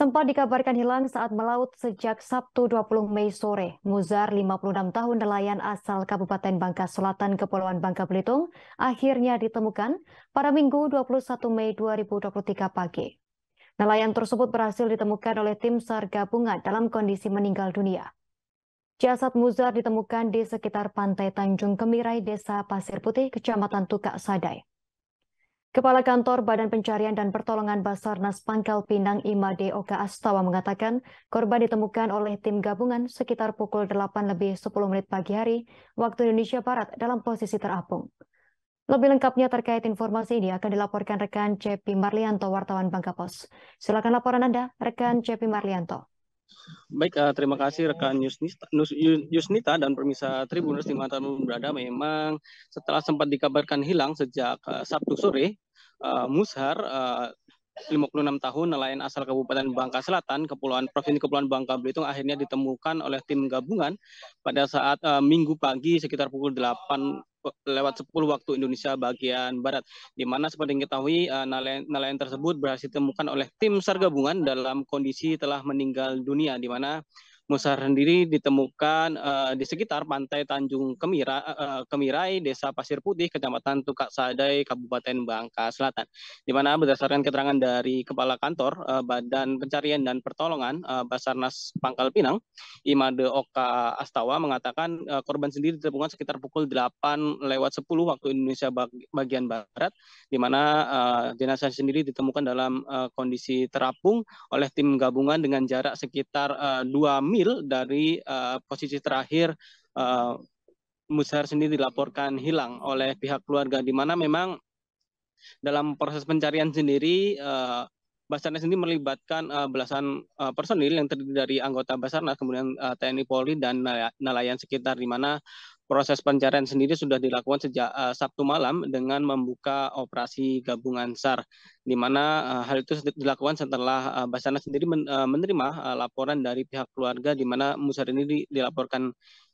sempat dikabarkan hilang saat melaut sejak Sabtu 20 Mei sore. Muzar, 56 tahun nelayan asal Kabupaten Bangka Selatan, Kepulauan Bangka Belitung, akhirnya ditemukan pada Minggu 21 Mei 2023 pagi. Nelayan tersebut berhasil ditemukan oleh tim SAR gabungan dalam kondisi meninggal dunia. Jasad Muzar ditemukan di sekitar pantai Tanjung Kemirai, Desa Pasir Putih, Kecamatan Tukak Sadai. Kepala Kantor Badan Pencarian dan Pertolongan Basarnas Pangkal Pinang Imade Oka Astawa mengatakan korban ditemukan oleh tim gabungan sekitar pukul 8 lebih 10 menit pagi hari waktu Indonesia Barat dalam posisi terapung. Lebih lengkapnya terkait informasi ini akan dilaporkan rekan Cepi Marlianto wartawan Bangka Pos. Silakan laporan Anda, rekan Cepi Marlianto. Baik, uh, terima kasih rekan Yusnita, Yusnita dan pemirsa Tribuners di mana berada. Memang setelah sempat dikabarkan hilang sejak uh, Sabtu sore, uh, Mushar uh, 56 tahun nelayan asal Kabupaten Bangka Selatan, Kepulauan Provinsi Kepulauan Bangka Belitung akhirnya ditemukan oleh tim gabungan pada saat uh, Minggu pagi sekitar pukul 8 Oh, lewat 10 waktu Indonesia bagian barat di mana seperti diketahui eh, nelayan, nelayan tersebut berhasil ditemukan oleh tim SAR gabungan dalam kondisi telah meninggal dunia di mana Musar sendiri ditemukan uh, di sekitar pantai Tanjung Kemira, uh, Kemirai, Desa Pasir Putih, Kecamatan Tukak Sadai, Kabupaten Bangka Selatan. Di mana berdasarkan keterangan dari Kepala Kantor uh, Badan Pencarian dan Pertolongan uh, Basarnas Pangkal Pinang, Imade Oka Astawa mengatakan uh, korban sendiri ditemukan sekitar pukul 8 lewat 10 waktu Indonesia bagian barat, di mana uh, jenazah sendiri ditemukan dalam uh, kondisi terapung oleh tim gabungan dengan jarak sekitar uh, 2 mil mil dari uh, posisi terakhir uh, sendiri dilaporkan hilang oleh pihak keluarga di mana memang dalam proses pencarian sendiri uh, Basarnas sendiri melibatkan uh, belasan uh, personil yang terdiri dari anggota Basarnas, kemudian uh, TNI Polri dan nelayan sekitar di mana Proses pencarian sendiri sudah dilakukan sejak uh, Sabtu malam dengan membuka operasi gabungan SAR, di mana uh, hal itu dilakukan setelah uh, Basarnas sendiri men, uh, menerima uh, laporan dari pihak keluarga di mana Musar ini dilaporkan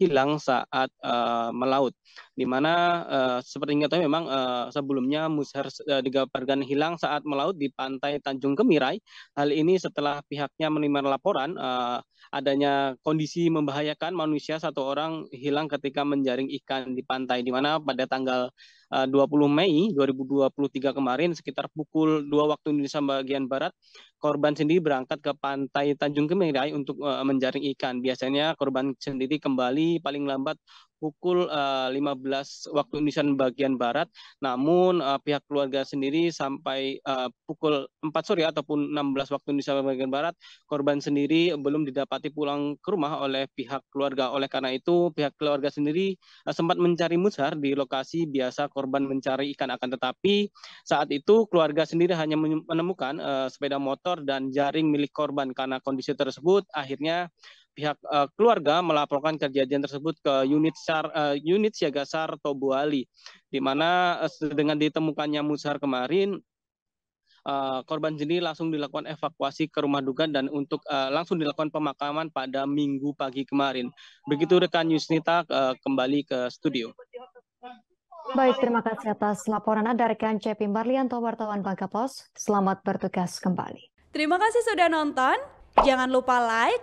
hilang saat uh, melaut. Di mana uh, seperti yang kita tahu memang uh, sebelumnya Musher uh, digabarkan hilang saat melaut di pantai Tanjung Kemirai. Hal ini setelah pihaknya menerima laporan uh, adanya kondisi membahayakan manusia satu orang hilang ketika menjaring ikan di pantai. Di mana pada tanggal uh, 20 Mei 2023 kemarin sekitar pukul 2 waktu Indonesia bagian barat, korban sendiri berangkat ke pantai Tanjung Kemirai untuk uh, menjaring ikan. Biasanya korban sendiri kembali paling lambat pukul 15 eh, waktu Indonesia bagian barat. Namun eh, pihak keluarga sendiri sampai eh, pukul 4 sore ataupun 16 waktu Indonesia bagian barat, korban sendiri belum didapati pulang ke rumah oleh pihak keluarga. Oleh karena itu, pihak keluarga sendiri sempat mencari musar di lokasi biasa korban mencari ikan akan tetapi saat itu keluarga sendiri hanya menemukan sepeda motor dan jaring milik korban karena kondisi tersebut akhirnya pihak uh, keluarga melaporkan kejadian tersebut ke unit sar uh, unit siaga sar Tobuali di mana uh, dengan ditemukannya musar kemarin uh, korban sendiri langsung dilakukan evakuasi ke rumah duka dan untuk uh, langsung dilakukan pemakaman pada minggu pagi kemarin. Begitu rekan Yusnita uh, kembali ke studio. Baik, terima kasih atas laporan Anda rekan Cepi Marlianto, wartawan Bangka Pos. Selamat bertugas kembali. Terima kasih sudah nonton. Jangan lupa like,